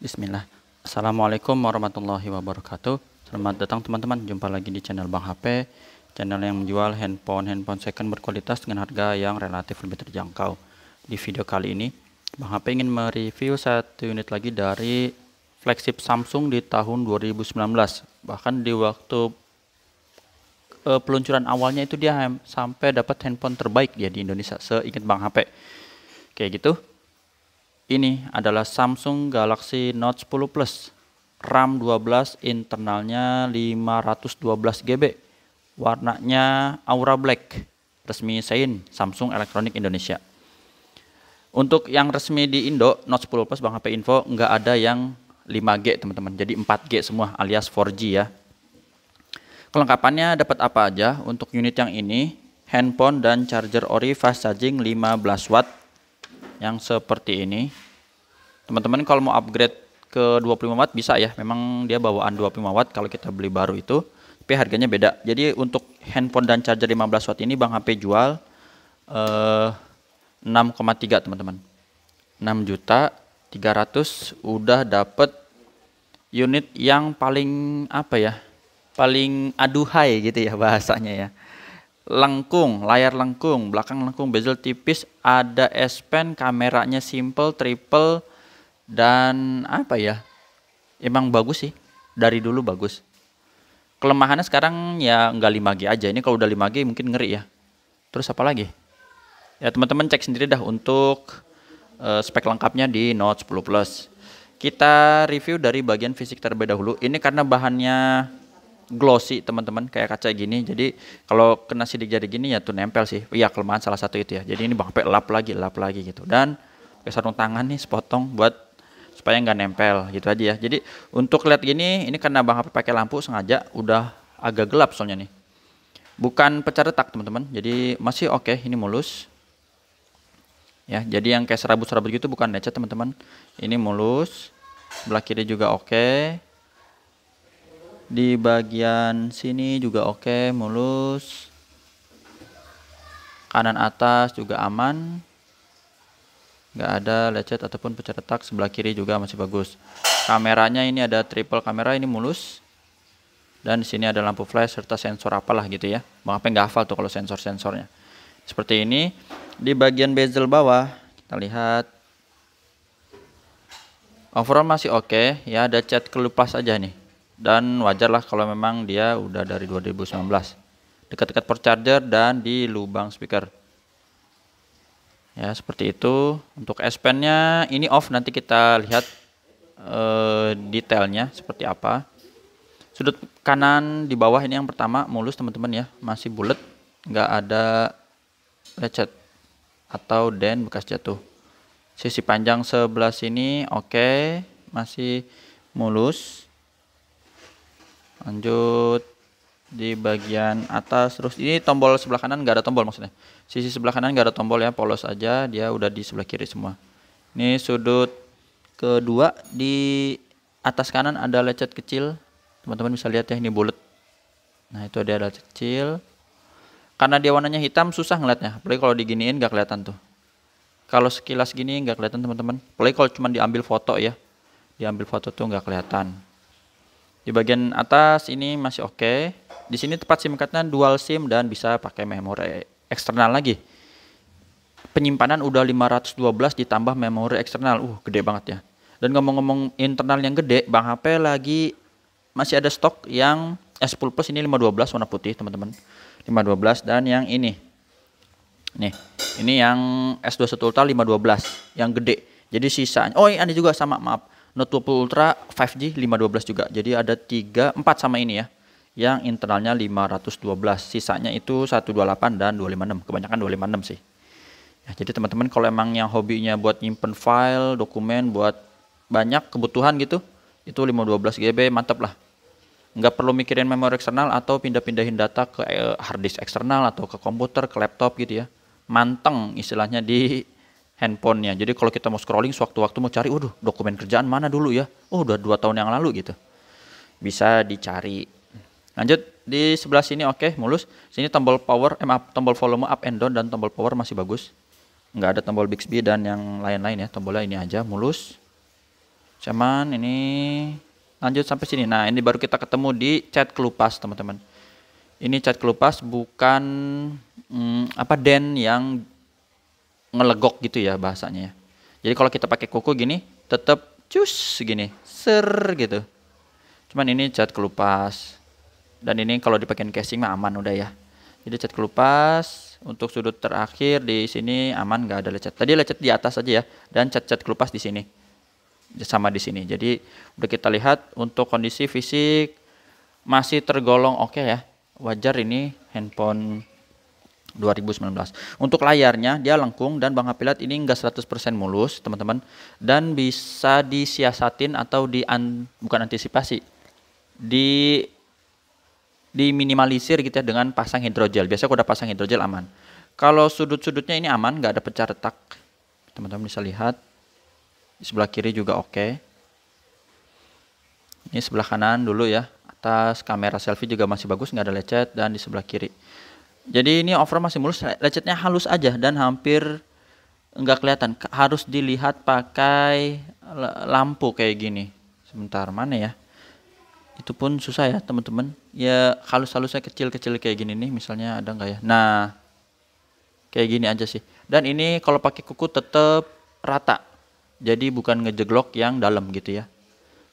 Bismillah. Assalamualaikum warahmatullahi wabarakatuh. Selamat datang teman-teman. Jumpa lagi di channel Bang HP, channel yang menjual handphone-handphone second berkualitas dengan harga yang relatif lebih terjangkau. Di video kali ini, Bang HP ingin mereview satu unit lagi dari flagship Samsung di tahun 2019. Bahkan di waktu eh, peluncuran awalnya itu dia sampai dapat handphone terbaik ya di Indonesia seingat Bang HP. Kayak gitu ini adalah Samsung Galaxy Note 10 Plus. RAM 12 internalnya 512 GB. Warnanya Aura Black. Resmi Sein Samsung Electronic Indonesia. Untuk yang resmi di Indo, Note 10 Plus Bang HP Info nggak ada yang 5G teman-teman. Jadi 4G semua alias 4G ya. Kelengkapannya dapat apa aja? Untuk unit yang ini, handphone dan charger ori fast charging 15 watt yang seperti ini teman-teman kalau mau upgrade ke 25 watt bisa ya memang dia bawaan 25 watt kalau kita beli baru itu tapi harganya beda jadi untuk handphone dan charger 15 watt ini Bang HP jual eh, 6,3 teman-teman 6 juta 300 udah dapet unit yang paling apa ya paling aduhai gitu ya bahasanya ya lengkung, layar lengkung, belakang lengkung, bezel tipis, ada S Pen, kameranya simple, triple, dan apa ya? Emang bagus sih, dari dulu bagus. Kelemahannya sekarang ya nggak 5G aja, ini kalau udah 5G mungkin ngeri ya. Terus apa lagi? Ya teman-teman cek sendiri dah untuk uh, spek lengkapnya di Note 10 Plus. Kita review dari bagian fisik terlebih dahulu. Ini karena bahannya glossy teman-teman kayak kaca gini jadi kalau kena sidik jari gini ya tuh nempel sih iya kelemahan salah satu itu ya jadi ini bang lap lagi lap lagi gitu dan pakai sarung tangan nih sepotong buat supaya nggak nempel gitu aja ya jadi untuk lihat gini ini karena bang apa pakai lampu sengaja udah agak gelap soalnya nih bukan pecah retak teman-teman jadi masih oke okay, ini mulus ya jadi yang kayak serabut-serabut gitu bukan lecet teman-teman ini mulus sebelah kiri juga oke okay di bagian sini juga oke okay, mulus kanan atas juga aman nggak ada lecet ataupun pecah retak sebelah kiri juga masih bagus kameranya ini ada triple kamera ini mulus dan di sini ada lampu flash serta sensor apalah gitu ya bang apa nggak hafal tuh kalau sensor-sensornya seperti ini di bagian bezel bawah kita lihat overall masih oke okay. ya ada cat kelupas aja nih dan wajarlah kalau memang dia udah dari 2019 dekat-dekat port charger dan di lubang speaker ya seperti itu untuk S Pen nya ini off nanti kita lihat uh, detailnya seperti apa sudut kanan di bawah ini yang pertama mulus teman-teman ya masih bulat nggak ada lecet atau den bekas jatuh sisi panjang sebelah sini oke okay. masih mulus lanjut di bagian atas terus ini tombol sebelah kanan nggak ada tombol maksudnya sisi sebelah kanan nggak ada tombol ya polos aja dia udah di sebelah kiri semua ini sudut kedua di atas kanan ada lecet kecil teman-teman bisa lihat ya ini bulat nah itu ada lecet kecil karena dia warnanya hitam susah ngeliatnya apalagi kalau diginiin nggak kelihatan tuh kalau sekilas gini nggak kelihatan teman-teman apalagi kalau cuma diambil foto ya diambil foto tuh nggak kelihatan di bagian atas ini masih oke. Okay. Di sini tempat SIM cardnya dual SIM dan bisa pakai memori eksternal lagi. Penyimpanan udah 512 ditambah memori eksternal. Uh, gede banget ya. Dan ngomong-ngomong internal yang gede, Bang HP lagi masih ada stok yang eh, S10 Plus ini 512 warna putih, teman-teman. 512 dan yang ini. Nih, ini yang S21 Ultra 512 yang gede. Jadi sisanya oh, iya, ini juga sama, maaf. Note 20 Ultra 5G 512 juga. Jadi ada 3 4 sama ini ya. Yang internalnya 512, sisanya itu 128 dan 256. Kebanyakan 256 sih. Ya, jadi teman-teman kalau emang yang hobinya buat nyimpen file, dokumen buat banyak kebutuhan gitu, itu 512 GB mantap lah. Nggak perlu mikirin memori eksternal atau pindah-pindahin data ke eh, hard disk eksternal atau ke komputer, ke laptop gitu ya. Manteng istilahnya di handphonenya. Jadi kalau kita mau scrolling sewaktu-waktu mau cari, waduh dokumen kerjaan mana dulu ya? Oh udah dua tahun yang lalu gitu. Bisa dicari. Lanjut di sebelah sini oke okay, mulus. Sini tombol power, eh, maaf, tombol volume up and down dan tombol power masih bagus. Nggak ada tombol Bixby dan yang lain-lain ya. Tombolnya ini aja mulus. Cuman ini lanjut sampai sini. Nah ini baru kita ketemu di chat kelupas teman-teman. Ini chat kelupas bukan hmm, apa den yang ngelegok gitu ya bahasanya ya. Jadi kalau kita pakai kuku gini, tetap cus gini, ser gitu. Cuman ini cat kelupas. Dan ini kalau dipakai casing mah aman udah ya. Jadi cat kelupas untuk sudut terakhir di sini aman nggak ada lecet. Tadi lecet di atas aja ya dan cat-cat kelupas di sini sama di sini. Jadi udah kita lihat untuk kondisi fisik masih tergolong oke okay ya. Wajar ini handphone 2019. Untuk layarnya dia lengkung dan Bang Hapilat ini enggak 100% mulus, teman-teman, dan bisa disiasatin atau di an, bukan antisipasi. Di diminimalisir gitu ya dengan pasang hidrogel. Biasanya udah pasang hidrogel aman. Kalau sudut-sudutnya ini aman, nggak ada pecah retak. Teman-teman bisa lihat. Di sebelah kiri juga oke. Ini sebelah kanan dulu ya. Atas kamera selfie juga masih bagus, nggak ada lecet. Dan di sebelah kiri. Jadi ini overall masih mulus, lecetnya halus aja dan hampir enggak kelihatan. Harus dilihat pakai lampu kayak gini. Sebentar, mana ya? Itu pun susah ya teman-teman. Ya halus-halusnya kecil-kecil kayak gini nih misalnya ada enggak ya? Nah, kayak gini aja sih. Dan ini kalau pakai kuku tetap rata. Jadi bukan ngejeglok yang dalam gitu ya.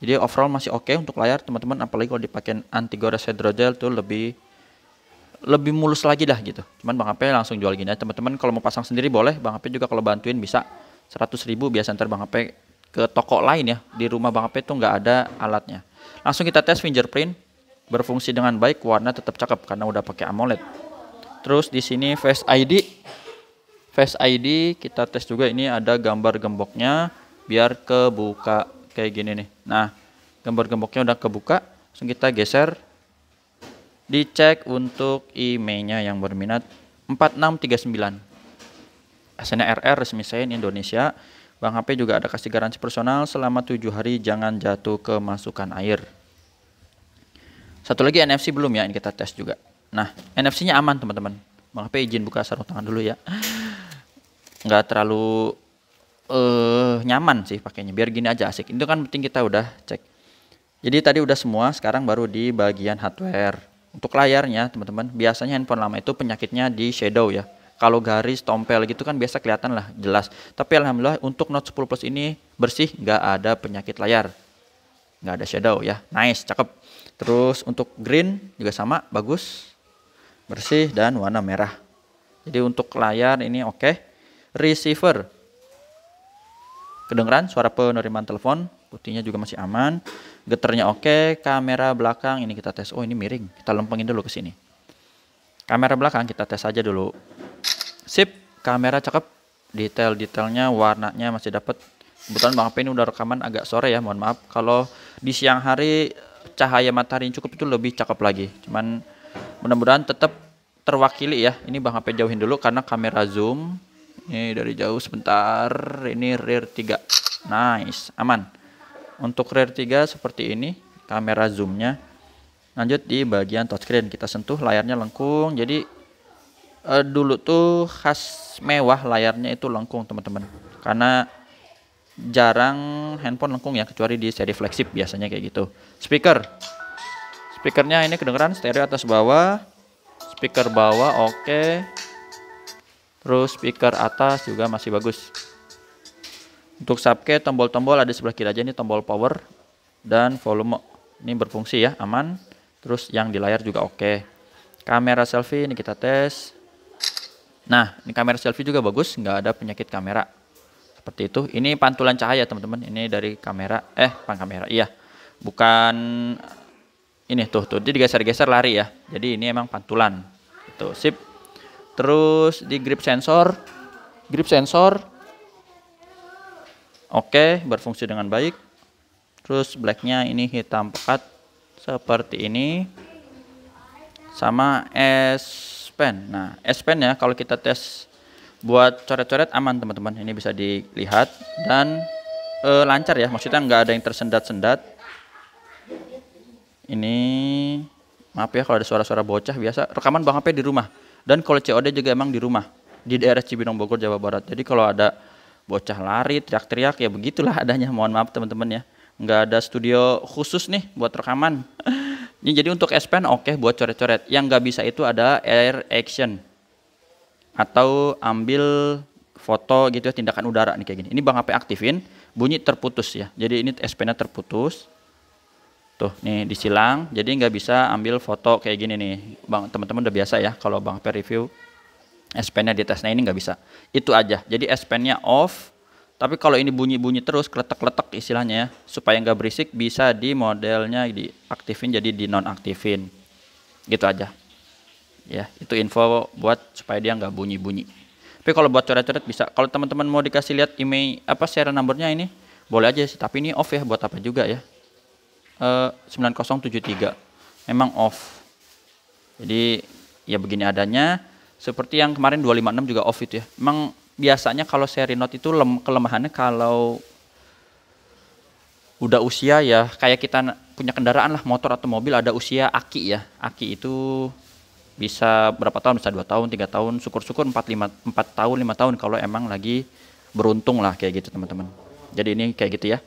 Jadi overall masih oke okay untuk layar teman-teman apalagi kalau dipakai anti gores hydrogel tuh lebih lebih mulus lagi dah gitu. Cuman Bang Ape langsung jual gini Teman-teman kalau mau pasang sendiri boleh, Bang Ape juga kalau bantuin bisa 100 ribu biasa ntar Bang Ape ke toko lain ya. Di rumah Bang Ape tuh nggak ada alatnya. Langsung kita tes fingerprint, berfungsi dengan baik, warna tetap cakep karena udah pakai AMOLED. Terus di sini Face ID, Face ID kita tes juga ini ada gambar gemboknya biar kebuka kayak gini nih. Nah, gambar gemboknya udah kebuka, langsung kita geser dicek untuk IMEI-nya yang berminat 4639 SNRR RR resmi sign Indonesia Bang HP juga ada kasih garansi personal selama 7 hari jangan jatuh ke masukan air satu lagi NFC belum ya ini kita tes juga nah NFC nya aman teman-teman Bang HP izin buka sarung tangan dulu ya nggak terlalu uh, nyaman sih pakainya biar gini aja asik itu kan penting kita udah cek jadi tadi udah semua, sekarang baru di bagian hardware. Untuk layarnya, teman-teman, biasanya handphone lama itu penyakitnya di shadow ya. Kalau garis, tompel gitu kan biasa kelihatan lah, jelas. Tapi alhamdulillah untuk Note 10 Plus ini bersih, nggak ada penyakit layar. Nggak ada shadow ya. Nice, cakep. Terus untuk green juga sama, bagus. Bersih dan warna merah. Jadi untuk layar ini oke. Okay. Receiver, Kedengeran suara penerimaan telepon, putihnya juga masih aman. Geternya oke, okay. kamera belakang ini kita tes. Oh, ini miring. Kita lempengin dulu ke sini. Kamera belakang kita tes aja dulu. Sip, kamera cakep. Detail-detailnya, warnanya masih dapat. Kebetulan Bang P ini udah rekaman agak sore ya, mohon maaf. Kalau di siang hari cahaya matahari yang cukup itu lebih cakep lagi. Cuman mudah-mudahan tetap terwakili ya. Ini Bang HP jauhin dulu karena kamera zoom ini dari jauh sebentar ini rear 3 nice aman untuk rear 3 seperti ini kamera zoomnya lanjut di bagian touchscreen kita sentuh layarnya lengkung jadi eh, dulu tuh khas mewah layarnya itu lengkung teman-teman karena jarang handphone lengkung ya kecuali di seri flagship biasanya kayak gitu speaker speakernya ini kedengeran stereo atas bawah speaker bawah oke okay. Terus speaker atas juga masih bagus. Untuk subke tombol-tombol ada sebelah kiri aja ini tombol power dan volume. Ini berfungsi ya, aman. Terus yang di layar juga oke. Okay. Kamera selfie ini kita tes. Nah, ini kamera selfie juga bagus, nggak ada penyakit kamera. Seperti itu. Ini pantulan cahaya, teman-teman. Ini dari kamera eh pang kamera. Iya. Bukan ini tuh tuh dia digeser-geser lari ya. Jadi ini emang pantulan. Itu sip. Terus di grip sensor, grip sensor oke, berfungsi dengan baik. Terus blacknya ini hitam pekat seperti ini. Sama S Pen. Nah, S Pen ya kalau kita tes buat coret-coret aman teman-teman. Ini bisa dilihat dan e, lancar ya. Maksudnya nggak ada yang tersendat-sendat. Ini maaf ya kalau ada suara-suara bocah biasa rekaman Bang HP di rumah. Dan kalau COD juga emang di rumah di daerah Cibinong Bogor Jawa Barat. Jadi kalau ada bocah lari teriak-teriak ya begitulah adanya. Mohon maaf teman-teman ya. Nggak ada studio khusus nih buat rekaman. Ini jadi untuk S Pen oke okay, buat coret-coret. Yang nggak bisa itu ada air action atau ambil foto gitu ya tindakan udara nih kayak gini. Ini bang HP aktifin bunyi terputus ya. Jadi ini S pen terputus. Tuh, nih disilang, jadi nggak bisa ambil foto kayak gini nih. Bang, teman-teman udah biasa ya kalau Bang Per review S Pen-nya di tesnya ini nggak bisa. Itu aja. Jadi S Pen-nya off. Tapi kalau ini bunyi-bunyi terus, kletek-kletek istilahnya ya, supaya nggak berisik bisa di modelnya diaktifin jadi di nonaktifin. Gitu aja. Ya, itu info buat supaya dia nggak bunyi-bunyi. Tapi kalau buat coret-coret bisa. Kalau teman-teman mau dikasih lihat email apa share numbernya ini, boleh aja sih. Tapi ini off ya buat apa juga ya? eh, 9073 memang off jadi ya begini adanya seperti yang kemarin 256 juga off itu ya memang biasanya kalau seri note itu lem, kelemahannya kalau udah usia ya kayak kita punya kendaraan lah motor atau mobil ada usia aki ya aki itu bisa berapa tahun bisa dua tahun tiga tahun syukur-syukur empat lima empat tahun lima tahun kalau emang lagi beruntung lah kayak gitu teman-teman jadi ini kayak gitu ya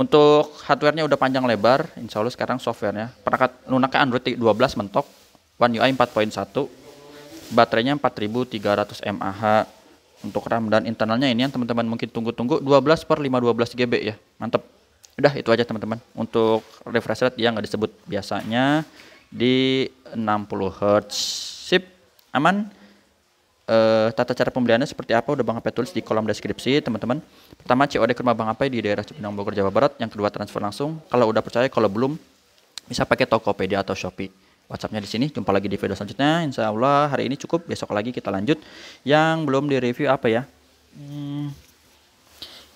untuk hardwarenya udah panjang lebar, insya Allah sekarang softwarenya Perangkat lunaknya Android 12 mentok, One UI 4.1, baterainya 4300 mAh untuk RAM dan internalnya ini yang teman-teman mungkin tunggu-tunggu 12 per 512 GB ya. mantep. Udah itu aja teman-teman. Untuk refresh rate yang nggak disebut biasanya di 60 Hz. Sip. Aman uh, tata cara pembeliannya seperti apa udah Bang Apai tulis di kolom deskripsi teman-teman. Pertama COD ke rumah Bang Apai di daerah Cipinang Bogor Jawa Barat. Yang kedua transfer langsung. Kalau udah percaya kalau belum bisa pakai Tokopedia atau Shopee. WhatsAppnya di sini. Jumpa lagi di video selanjutnya. Insya Allah hari ini cukup. Besok lagi kita lanjut. Yang belum di review apa ya? Hmm,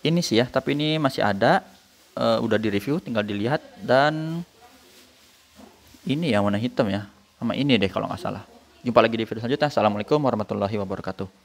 ini sih ya. Tapi ini masih ada. Uh, udah review Tinggal dilihat dan ini yang warna hitam ya. Sama ini deh kalau nggak salah. Jumpa lagi di video selanjutnya. Assalamualaikum warahmatullahi wabarakatuh.